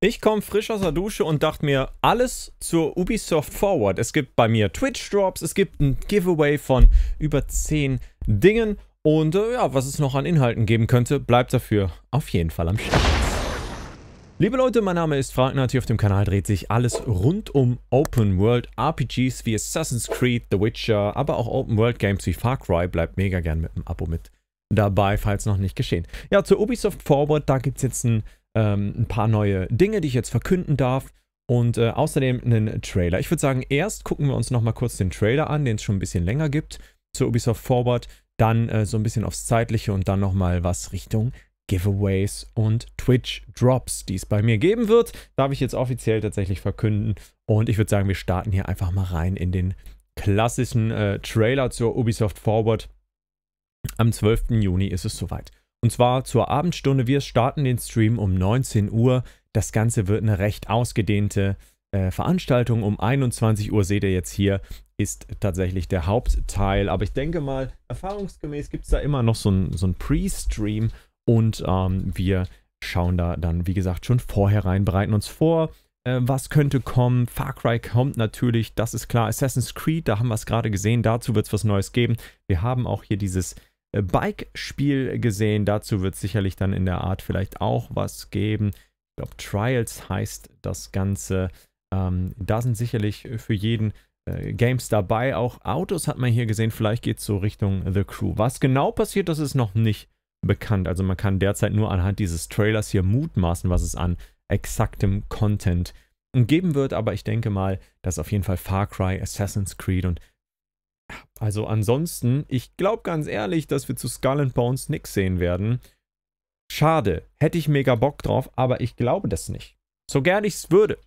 Ich komme frisch aus der Dusche und dachte mir, alles zur Ubisoft Forward. Es gibt bei mir Twitch-Drops, es gibt ein Giveaway von über 10 Dingen und äh, ja, was es noch an Inhalten geben könnte, bleibt dafür auf jeden Fall am Start. Liebe Leute, mein Name ist Franknert. Hier auf dem Kanal dreht sich alles rund um Open World RPGs wie Assassin's Creed, The Witcher, aber auch Open World Games wie Far Cry. Bleibt mega gern mit einem Abo mit dabei, falls noch nicht geschehen. Ja, zur Ubisoft Forward, da gibt es jetzt ein ähm, ein paar neue Dinge, die ich jetzt verkünden darf. Und äh, außerdem einen Trailer. Ich würde sagen, erst gucken wir uns nochmal kurz den Trailer an, den es schon ein bisschen länger gibt, zu Ubisoft Forward. Dann äh, so ein bisschen aufs Zeitliche und dann nochmal was Richtung Giveaways und Twitch-Drops, die es bei mir geben wird. Darf ich jetzt offiziell tatsächlich verkünden. Und ich würde sagen, wir starten hier einfach mal rein in den klassischen äh, Trailer zur Ubisoft Forward. Am 12. Juni ist es soweit. Und zwar zur Abendstunde. Wir starten den Stream um 19 Uhr. Das Ganze wird eine recht ausgedehnte äh, Veranstaltung. Um 21 Uhr seht ihr jetzt hier, ist tatsächlich der Hauptteil. Aber ich denke mal, erfahrungsgemäß gibt es da immer noch so einen so Pre-Stream. Und ähm, wir schauen da dann, wie gesagt, schon vorher rein, bereiten uns vor. Äh, was könnte kommen? Far Cry kommt natürlich, das ist klar. Assassin's Creed, da haben wir es gerade gesehen, dazu wird es was Neues geben. Wir haben auch hier dieses äh, Bike-Spiel gesehen. Dazu wird es sicherlich dann in der Art vielleicht auch was geben. Ich glaube, Trials heißt das Ganze. Ähm, da sind sicherlich für jeden äh, Games dabei. Auch Autos hat man hier gesehen. Vielleicht geht es so Richtung The Crew. Was genau passiert, das ist noch nicht bekannt. Also man kann derzeit nur anhand dieses Trailers hier mutmaßen, was es an exaktem Content geben wird. Aber ich denke mal, dass auf jeden Fall Far Cry, Assassin's Creed und also ansonsten, ich glaube ganz ehrlich, dass wir zu Skull and Bones nichts sehen werden. Schade, hätte ich mega Bock drauf, aber ich glaube das nicht. So gern ich es würde.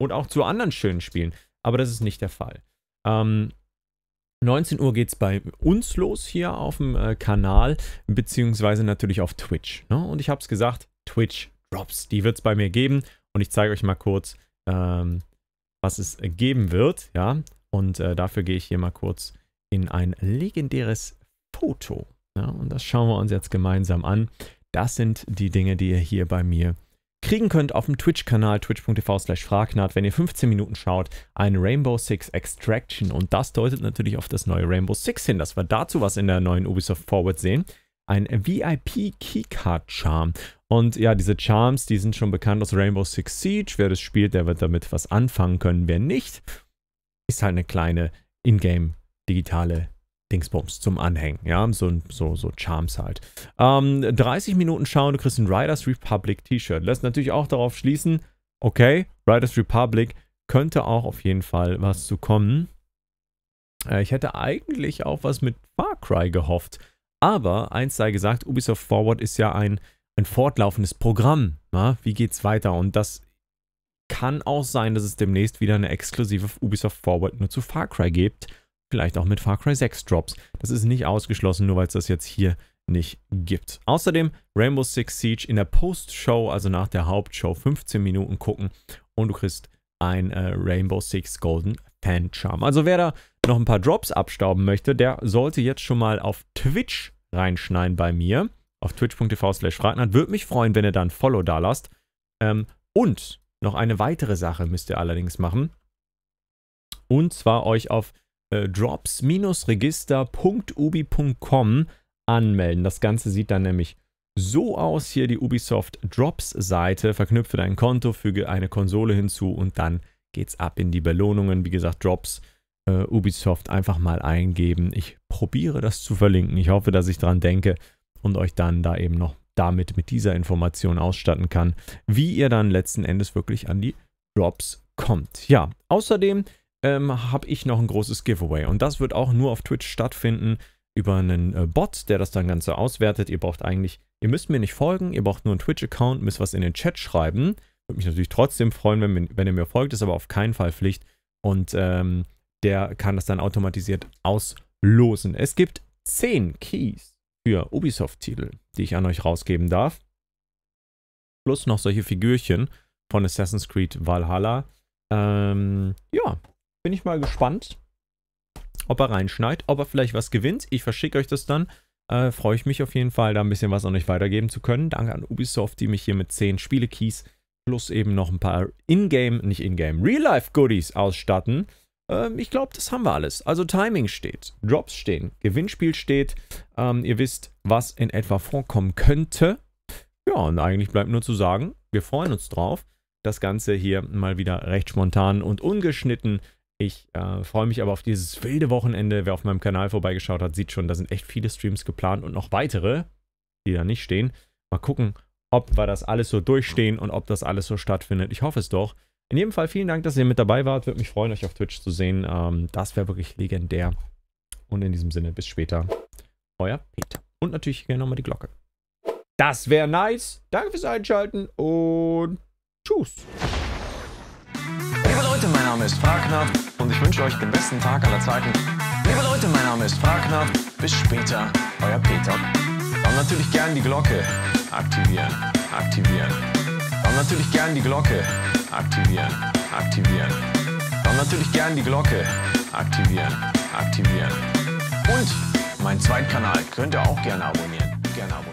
Und auch zu anderen schönen Spielen. Aber das ist nicht der Fall. Ähm, 19 Uhr geht es bei uns los hier auf dem äh, Kanal, beziehungsweise natürlich auf Twitch. Ne? Und ich habe es gesagt, Twitch Drops, die wird es bei mir geben. Und ich zeige euch mal kurz, ähm, was es geben wird. Ja, und äh, dafür gehe ich hier mal kurz in ein legendäres Foto. Ja, und das schauen wir uns jetzt gemeinsam an. Das sind die Dinge, die ihr hier bei mir kriegen könnt auf dem Twitch-Kanal twitch.tv slash fragnat, wenn ihr 15 Minuten schaut, ein Rainbow Six Extraction. Und das deutet natürlich auf das neue Rainbow Six hin, dass wir dazu was in der neuen Ubisoft Forward sehen. Ein VIP-Keycard-Charm. Und ja, diese Charms, die sind schon bekannt aus Rainbow Six Siege. Wer das spielt, der wird damit was anfangen können. Wer nicht, ist halt eine kleine Ingame digitale Dingsbums zum Anhängen. Ja, so, so, so Charms halt. Ähm, 30 Minuten schauen, du kriegst ein Riders Republic T-Shirt. Lässt natürlich auch darauf schließen, okay, Riders Republic könnte auch auf jeden Fall was zu kommen. Äh, ich hätte eigentlich auch was mit Far Cry gehofft. Aber eins sei gesagt, Ubisoft Forward ist ja ein, ein fortlaufendes Programm. Na? Wie geht's weiter? Und das kann auch sein, dass es demnächst wieder eine exklusive Ubisoft Forward nur zu Far Cry gibt. Vielleicht auch mit Far Cry 6 Drops. Das ist nicht ausgeschlossen, nur weil es das jetzt hier nicht gibt. Außerdem Rainbow Six Siege in der Post-Show, also nach der Hauptshow, 15 Minuten gucken und du kriegst ein äh, Rainbow Six Golden Fan Charm. Also wer da noch ein paar Drops abstauben möchte, der sollte jetzt schon mal auf Twitch reinschneiden bei mir. Auf twitch.tv slash fragnat. Würde mich freuen, wenn ihr dann Follow da lasst. Ähm, und noch eine weitere Sache müsst ihr allerdings machen. Und zwar euch auf äh, drops-register.ubi.com anmelden. Das Ganze sieht dann nämlich so aus. Hier die Ubisoft Drops-Seite. Verknüpfe dein Konto, füge eine Konsole hinzu und dann geht's ab in die Belohnungen. Wie gesagt, Drops. Äh, Ubisoft einfach mal eingeben. Ich probiere das zu verlinken. Ich hoffe, dass ich dran denke und euch dann da eben noch damit mit dieser Information ausstatten kann, wie ihr dann letzten Endes wirklich an die Drops kommt. Ja, außerdem ähm, habe ich noch ein großes Giveaway. Und das wird auch nur auf Twitch stattfinden über einen äh, Bot, der das dann Ganze auswertet. Ihr braucht eigentlich, ihr müsst mir nicht folgen, ihr braucht nur einen Twitch-Account, müsst was in den Chat schreiben. Würde mich natürlich trotzdem freuen, wenn, wenn ihr mir folgt, ist aber auf keinen Fall Pflicht. Und ähm, der kann das dann automatisiert auslosen. Es gibt 10 Keys für Ubisoft-Titel, die ich an euch rausgeben darf. Plus noch solche Figürchen von Assassin's Creed Valhalla. Ähm, ja, bin ich mal gespannt, ob er reinschneit, ob er vielleicht was gewinnt. Ich verschicke euch das dann. Äh, freue ich mich auf jeden Fall, da ein bisschen was an euch weitergeben zu können. Danke an Ubisoft, die mich hier mit 10 Spiele-Keys plus eben noch ein paar Ingame, nicht Ingame, Real-Life-Goodies ausstatten. Ähm, ich glaube, das haben wir alles. Also Timing steht, Drops stehen, Gewinnspiel steht. Ähm, ihr wisst, was in etwa vorkommen könnte. Ja, und eigentlich bleibt nur zu sagen, wir freuen uns drauf, das Ganze hier mal wieder recht spontan und ungeschnitten ich äh, freue mich aber auf dieses wilde Wochenende. Wer auf meinem Kanal vorbeigeschaut hat, sieht schon, da sind echt viele Streams geplant und noch weitere, die da nicht stehen. Mal gucken, ob wir das alles so durchstehen und ob das alles so stattfindet. Ich hoffe es doch. In jedem Fall vielen Dank, dass ihr mit dabei wart. Würde mich freuen, euch auf Twitch zu sehen. Ähm, das wäre wirklich legendär. Und in diesem Sinne, bis später. Euer Peter. Und natürlich gerne nochmal die Glocke. Das wäre nice. Danke fürs Einschalten und tschüss. Name ist Fahrknapp und ich wünsche euch den besten Tag aller Zeiten. Liebe Leute, mein Name ist Fahrknapp. Bis später, euer Peter. Und natürlich gern die Glocke aktivieren, aktivieren. Und natürlich gern die Glocke aktivieren, aktivieren. Und natürlich gern die Glocke aktivieren, aktivieren. Und meinen Zweitkanal könnt ihr auch gerne abonnieren. Gerne abonnieren.